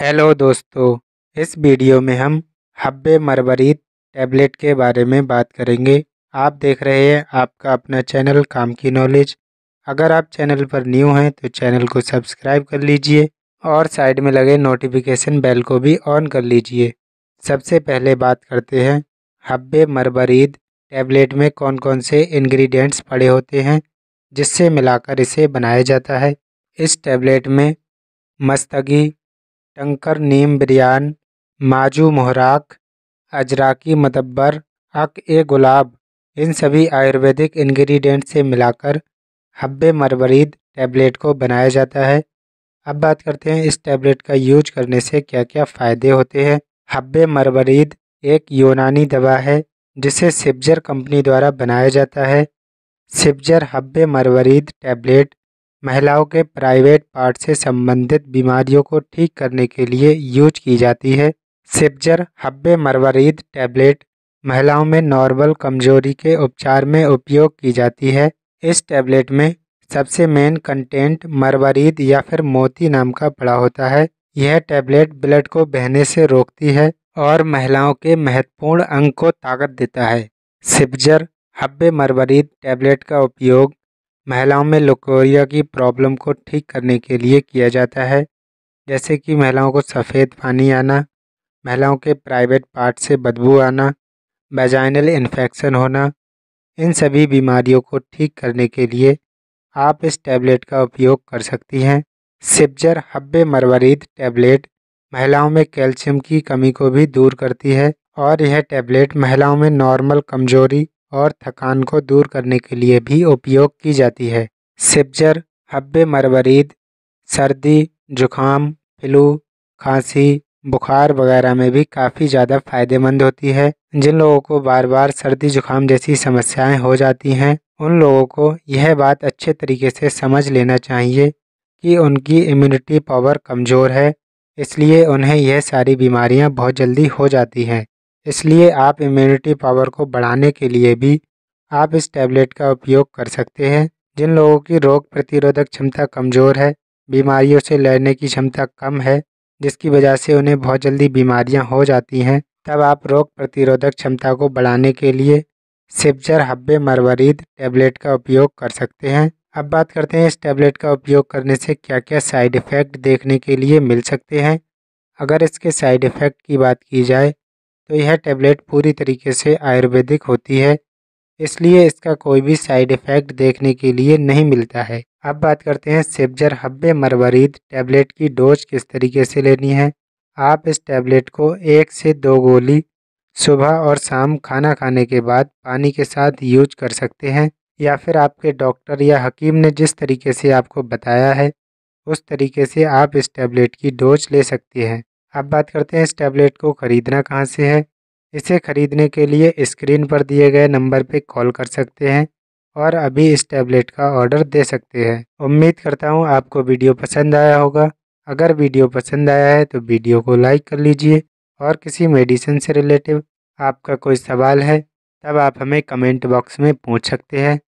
hello दोस्तों इस video में हम हब्बे मरबरीत टैबलेट के बारे में बात करेंगे आप देख रहे हैं आपका अपना चैनल काम की नॉलेज अगर आप चैनल पर न्यू हैं तो चैनल को सब्सक्राइब कर लीजिए और साइड में लगे नोटिफिकेशन बेल को भी ऑन कर लीजिए सबसे पहले बात करते हैं हब्बे मरबरीद टैबलेट में कौन कौन से इंग्रेडिएंट्स पड़े होते हैं जिससे मिलाकर इसे बनाया जाता है इस टैबलेट में मस्तगी टंकर नीम बिरयान माजू मोहराक अजराकी मदब्बर अक ए गुलाब इन सभी आयुर्वेदिक इंग्रेडिएंट से मिलाकर हब्बे मरवरीद टैबलेट को बनाया जाता है अब बात करते हैं इस टैबलेट का यूज करने से क्या क्या फ़ायदे होते हैं हब्बे मरवरीद एक यूनानी दवा है जिसे सिब्जर कंपनी द्वारा बनाया जाता है सिब्जर हब्बे मरवरीद टैबलेट महिलाओं के प्राइवेट पार्ट से संबंधित बीमारियों को ठीक करने के लिए यूज की जाती है सिप्जर हब्बे मरवरीद टैबलेट महिलाओं में नॉर्मल कमजोरी के उपचार में उपयोग की जाती है इस टैबलेट में सबसे मेन कंटेंट मरवरीद या फिर मोती नाम का पड़ा होता है यह टैबलेट ब्लड को बहने से रोकती है और महिलाओं के महत्वपूर्ण अंग को ताकत देता है सिप्जर हब्बे मरवरीद टैबलेट का उपयोग महिलाओं में लोकोरिया की प्रॉब्लम को ठीक करने के लिए किया जाता है जैसे कि महिलाओं को सफ़ेद पानी आना महिलाओं के प्राइवेट पार्ट से बदबू आना वेजाइनल इन्फेक्शन होना इन सभी बीमारियों को ठीक करने के लिए आप इस टैबलेट का उपयोग कर सकती हैं सिप्जर हब्बे मरवरीद टैबलेट महिलाओं में कैल्शियम की कमी को भी दूर करती है और यह टैबलेट महिलाओं में नॉर्मल कमजोरी और थकान को दूर करने के लिए भी उपयोग की जाती है सिपजर हब्बे मरवरीद सर्दी जुखाम फ्लू खांसी बुखार वगैरह में भी काफ़ी ज़्यादा फायदेमंद होती है जिन लोगों को बार बार सर्दी जुकाम जैसी समस्याएं हो जाती हैं उन लोगों को यह बात अच्छे तरीके से समझ लेना चाहिए कि उनकी इम्यूनिटी पावर कमज़ोर है इसलिए उन्हें यह सारी बीमारियां बहुत जल्दी हो जाती हैं इसलिए आप इम्यूनिटी पावर को बढ़ाने के लिए भी आप इस टैबलेट का उपयोग कर सकते हैं जिन लोगों की रोग प्रतिरोधक क्षमता कमज़ोर है बीमारियों से लड़ने की क्षमता कम है जिसकी वजह से उन्हें बहुत जल्दी बीमारियां हो जाती हैं तब आप रोग प्रतिरोधक क्षमता को बढ़ाने के लिए सिपजर हब्बे मरवरीद टैबलेट का उपयोग कर सकते हैं अब बात करते हैं इस टैबलेट का उपयोग करने से क्या क्या साइड इफ़ेक्ट देखने के लिए मिल सकते हैं अगर इसके साइड इफ़ेक्ट की बात की जाए तो यह टैबलेट पूरी तरीके से आयुर्वेदिक होती है इसलिए इसका कोई भी साइड इफ़ेक्ट देखने के लिए नहीं मिलता है अब बात करते हैं सेबजर हब्बे मरवरीद टैबलेट की डोज किस तरीके से लेनी है आप इस टैबलेट को एक से दो गोली सुबह और शाम खाना खाने के बाद पानी के साथ यूज कर सकते हैं या फिर आपके डॉक्टर या हकीम ने जिस तरीके से आपको बताया है उस तरीके से आप इस टैबलेट की डोज ले सकते हैं अब बात करते हैं इस टैबलेट को ख़रीदना कहाँ से है इसे ख़रीदने के लिए स्क्रीन पर दिए गए नंबर पर कॉल कर सकते हैं और अभी इस टैबलेट का ऑर्डर दे सकते हैं उम्मीद करता हूँ आपको वीडियो पसंद आया होगा अगर वीडियो पसंद आया है तो वीडियो को लाइक कर लीजिए और किसी मेडिसिन से रिलेटिव आपका कोई सवाल है तब आप हमें कमेंट बॉक्स में पूछ सकते हैं